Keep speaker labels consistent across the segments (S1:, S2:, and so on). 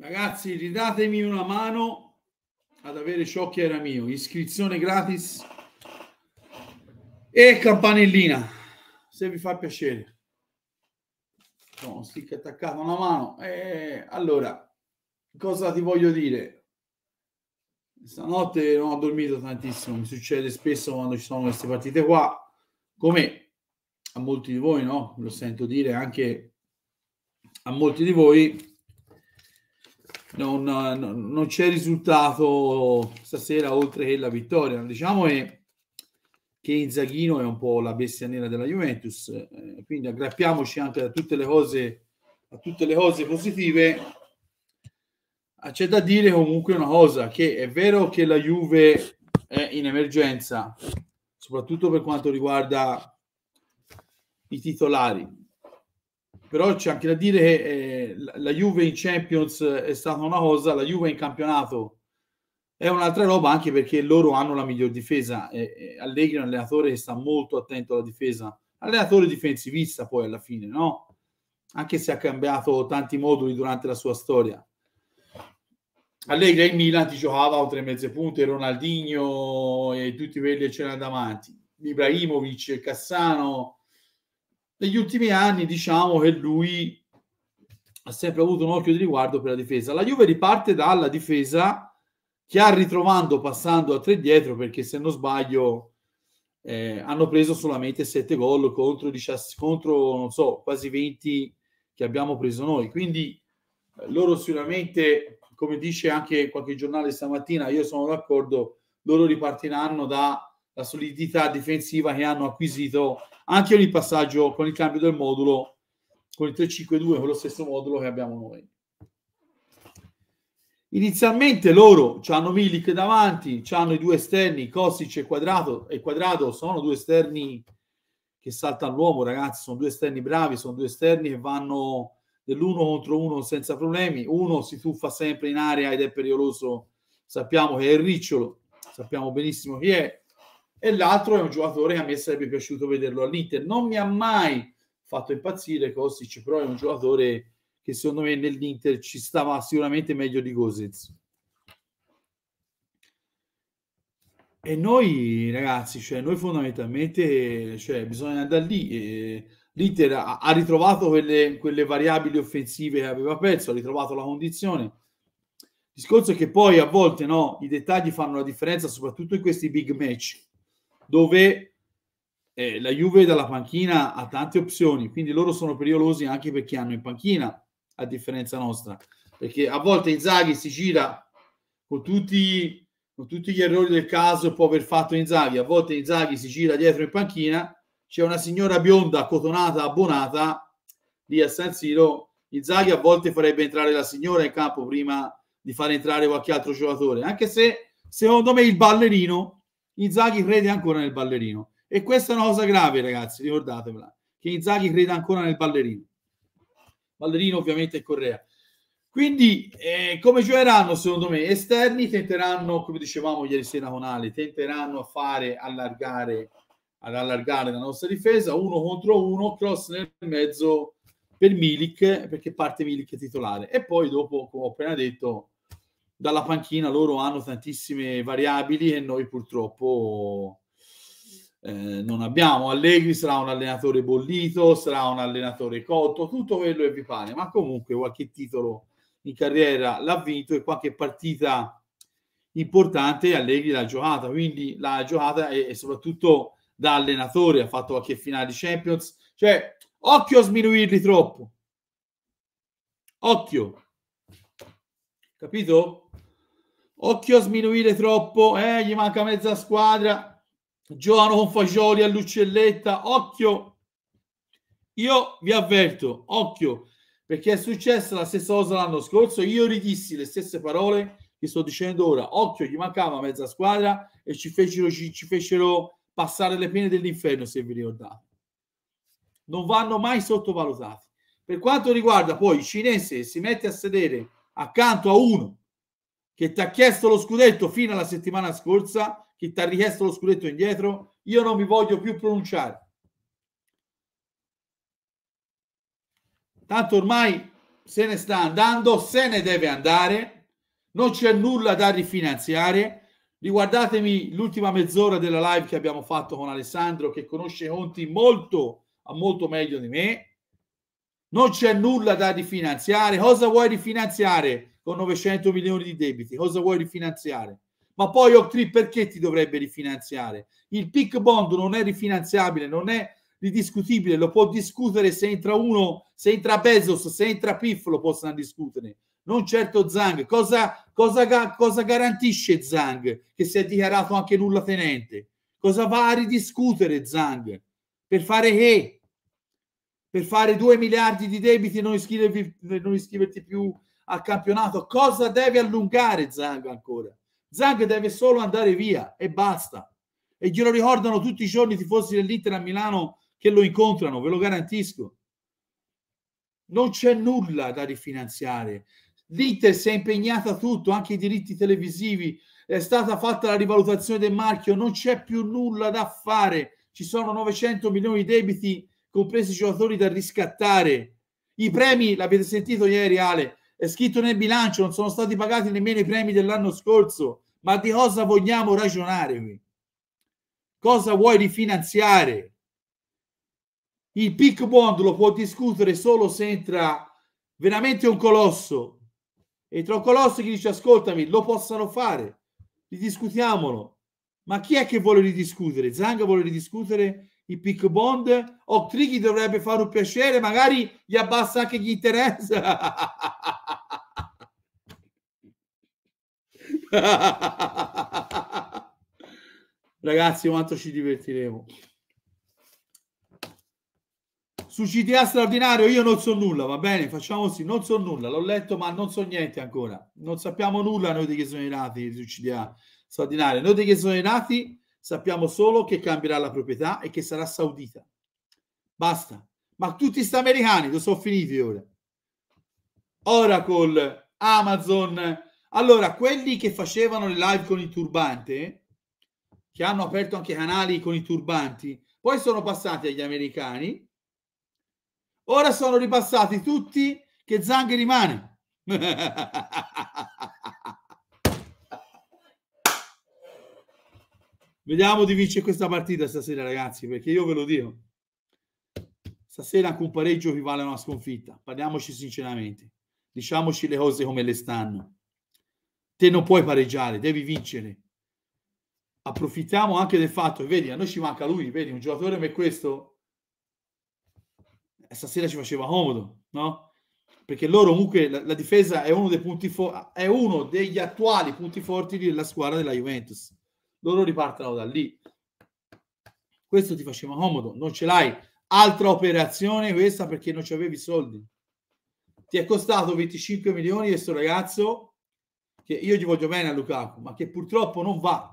S1: Ragazzi, ridatemi una mano ad avere ciò che era mio. Iscrizione gratis e campanellina, se vi fa piacere. No, stick attaccato una mano. Eh, allora, cosa ti voglio dire? Stanotte non ho dormito tantissimo, mi succede spesso quando ci sono queste partite qua, come a molti di voi, no? Lo sento dire anche a molti di voi eh, non, non, c'è risultato stasera oltre che la vittoria. Diciamo è che Inzaghino è un po' la bestia nera della Juventus, eh, quindi aggrappiamoci anche a tutte le cose, a tutte le cose positive. Ah, c'è da dire comunque una cosa, che è vero che la Juve è in emergenza, soprattutto per quanto riguarda i titolari, però c'è anche da dire che eh, la Juve in Champions eh, è stata una cosa, la Juve in campionato è un'altra roba anche perché loro hanno la miglior difesa. Eh, eh, Allegri è un allenatore che sta molto attento alla difesa, allenatore difensivista poi alla fine, no? Anche se ha cambiato tanti moduli durante la sua storia. Allegri e Milan ti giocava oltre mezze punte, Ronaldinho e tutti quelli che c'erano davanti, Ibrahimovic, Cassano negli ultimi anni diciamo che lui ha sempre avuto un occhio di riguardo per la difesa. La Juve riparte dalla difesa che ha ritrovando passando a tre dietro perché se non sbaglio eh, hanno preso solamente sette gol contro, 17, contro non so, quasi 20 che abbiamo preso noi. Quindi eh, loro sicuramente, come dice anche qualche giornale stamattina, io sono d'accordo, loro ripartiranno da la solidità difensiva che hanno acquisito anche ogni passaggio con il cambio del modulo con il 3-5-2, con lo stesso modulo che abbiamo noi. Inizialmente loro hanno Milik davanti, hanno i due esterni, Kostic e Quadrato, e Quadrato sono due esterni che saltano l'uomo, ragazzi, sono due esterni bravi, sono due esterni che vanno dell'uno contro uno senza problemi, uno si tuffa sempre in area ed è pericoloso, sappiamo che è il ricciolo, sappiamo benissimo chi è, e l'altro è un giocatore che a me sarebbe piaciuto vederlo all'Inter. Non mi ha mai fatto impazzire Kostic, però è un giocatore che secondo me nell'Inter ci stava sicuramente meglio di Gosez. E noi ragazzi, cioè, noi fondamentalmente cioè, bisogna andare lì. E L'Inter ha, ha ritrovato quelle, quelle variabili offensive che aveva perso, ha ritrovato la condizione. Il discorso è che poi a volte no, i dettagli fanno la differenza, soprattutto in questi big match dove eh, la Juve dalla panchina ha tante opzioni, quindi loro sono pericolosi anche perché hanno in panchina, a differenza nostra, perché a volte Inzaghi si gira con tutti, con tutti gli errori del caso può aver fatto Inzaghi, a volte Inzaghi si gira dietro in panchina, c'è una signora bionda, cotonata, abbonata, lì a San Siro, Inzaghi a volte farebbe entrare la signora in campo prima di far entrare qualche altro giocatore, anche se secondo me il ballerino Inzaghi crede ancora nel ballerino. E questa è una cosa grave, ragazzi, ricordatevela, che Inzaghi crede ancora nel ballerino. Ballerino ovviamente è Correa. Quindi, eh, come giocheranno, secondo me, esterni tenteranno, come dicevamo ieri sera con Ale, tenteranno a fare allargare, ad allargare la nostra difesa, uno contro uno, cross nel mezzo per Milik, perché parte Milik titolare. E poi dopo, come ho appena detto, dalla panchina loro hanno tantissime variabili e noi purtroppo eh, non abbiamo. Allegri sarà un allenatore bollito, sarà un allenatore cotto, tutto quello che vi pare, ma comunque qualche titolo in carriera l'ha vinto e qualche partita importante Allegri l'ha giocata, quindi l'ha giocata e, e soprattutto da allenatore ha fatto qualche finale di Champions, cioè occhio a sminuirli troppo. Occhio capito? Occhio a sminuire troppo, eh, gli manca mezza squadra, giocano con fagioli all'uccelletta, occhio, io vi avverto, occhio, perché è successa la stessa cosa l'anno scorso, io ridissi le stesse parole che sto dicendo ora, occhio, gli mancava mezza squadra e ci fecero, ci, ci fecero passare le pene dell'inferno, se vi ricordate. Non vanno mai sottovalutati. Per quanto riguarda poi il cinese, si mette a sedere accanto a uno che ti ha chiesto lo scudetto fino alla settimana scorsa, che ti ha richiesto lo scudetto indietro, io non mi voglio più pronunciare. Tanto ormai se ne sta andando, se ne deve andare, non c'è nulla da rifinanziare. Riguardatemi l'ultima mezz'ora della live che abbiamo fatto con Alessandro, che conosce Conti molto, molto meglio di me non c'è nulla da rifinanziare. Cosa vuoi rifinanziare con 900 milioni di debiti? Cosa vuoi rifinanziare? Ma poi Octree perché ti dovrebbe rifinanziare? Il PIC bond non è rifinanziabile, non è ridiscutibile, lo può discutere se entra uno, se entra Bezos, se entra Piff lo possono discutere, non certo Zang. Cosa, cosa, cosa garantisce Zang che si è dichiarato anche nulla tenente? Cosa va a ridiscutere Zang? Per fare che? per fare 2 miliardi di debiti e non, non iscriverti più al campionato. Cosa deve allungare Zang ancora? Zang deve solo andare via e basta. E glielo ricordano tutti i giorni i tifosi dell'Inter a Milano che lo incontrano, ve lo garantisco. Non c'è nulla da rifinanziare. L'Inter si è impegnata tutto, anche i diritti televisivi, è stata fatta la rivalutazione del marchio, non c'è più nulla da fare. Ci sono 900 milioni di debiti compresi i giocatori da riscattare. I premi, l'avete sentito ieri Ale, è scritto nel bilancio, non sono stati pagati nemmeno i premi dell'anno scorso. Ma di cosa vogliamo ragionare qui? Cosa vuoi rifinanziare? Il pick bond lo può discutere solo se entra veramente un colosso. Entra un colosso chi dice ascoltami, lo possano fare, ridiscutiamolo. Ma chi è che vuole ridiscutere? Zanga vuole ridiscutere i pick bond. o gli dovrebbe fare un piacere, magari gli abbassa anche gli interessi. Ragazzi, quanto ci divertiremo. Su CTA straordinario io non so nulla, va bene? Facciamo così, non so nulla, l'ho letto ma non so niente ancora. Non sappiamo nulla noi di che sono i nati su CTA straordinario. Noi di che sono i nati Sappiamo solo che cambierà la proprietà e che sarà saudita. Basta. Ma tutti sti americani, lo sono finiti ora. Oracle, Amazon. Allora, quelli che facevano le live con il turbante, che hanno aperto anche canali con i turbanti, poi sono passati agli americani, ora sono ripassati tutti che Zang rimane. Vediamo di vincere questa partita stasera, ragazzi, perché io ve lo dico. Stasera anche un pareggio equivale a una sconfitta. Parliamoci sinceramente. Diciamoci le cose come le stanno. Te non puoi pareggiare, devi vincere. Approfittiamo anche del fatto, vedi, a noi ci manca lui, vedi, un giocatore come questo eh, stasera ci faceva comodo, no? Perché loro comunque la, la difesa è uno, dei punti forti, è uno degli attuali punti forti della squadra della Juventus loro ripartono da lì. Questo ti faceva comodo, non ce l'hai. Altra operazione questa perché non ci avevi soldi. Ti è costato 25 milioni questo ragazzo che io gli voglio bene a Lukaku, ma che purtroppo non va.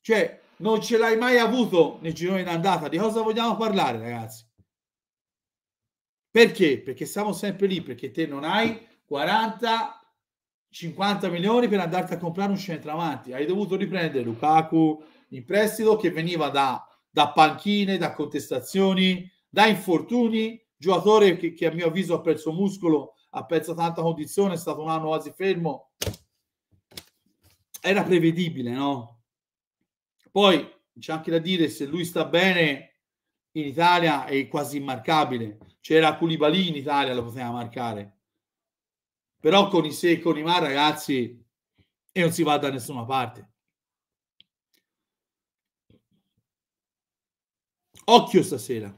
S1: Cioè, non ce l'hai mai avuto nel girone d'andata. Di cosa vogliamo parlare, ragazzi? Perché? Perché siamo sempre lì, perché te non hai 40 50 milioni per andarti a comprare un centravanti. Hai dovuto riprendere Lukaku in prestito che veniva da, da panchine, da contestazioni, da infortuni. Giocatore che, che a mio avviso ha perso muscolo, ha perso tanta condizione, è stato un anno quasi fermo. Era prevedibile, no? Poi c'è anche da dire se lui sta bene in Italia è quasi immarcabile. C'era Culibali in Italia, lo poteva marcare però con i se e con i ma, ragazzi, e non si va da nessuna parte. Occhio stasera.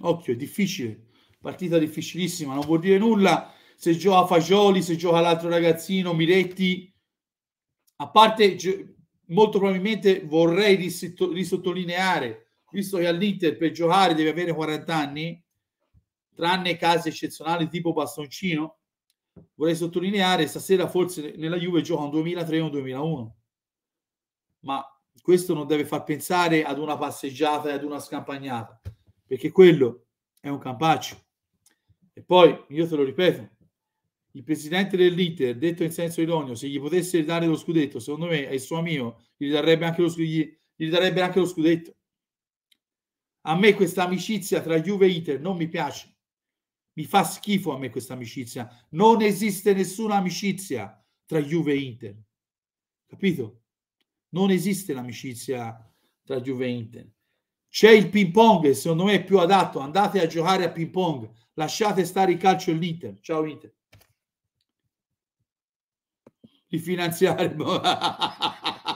S1: Occhio, è difficile. Partita difficilissima, non vuol dire nulla se gioca Fagioli, se gioca l'altro ragazzino, Miretti. A parte, molto probabilmente vorrei risottolineare, visto che all'Inter per giocare deve avere 40 anni, tranne casi eccezionali tipo bastoncino, vorrei sottolineare, stasera forse nella Juve gioca un 2003 o un 2001, ma questo non deve far pensare ad una passeggiata e ad una scampagnata, perché quello è un campaccio. E poi, io te lo ripeto, il presidente dell'Inter, detto in senso ironico se gli potesse dare lo scudetto, secondo me è il suo amico, gli darebbe anche lo, gli, gli darebbe anche lo scudetto. A me questa amicizia tra Juve e Inter non mi piace. Mi fa schifo a me questa amicizia. Non esiste nessuna amicizia tra Juve e Inter. Capito? Non esiste l'amicizia tra Juve e Inter. C'è il ping pong, secondo me è più adatto. Andate a giocare a ping pong. Lasciate stare il calcio e l'Inter. Ciao Inter. Rifinanziare.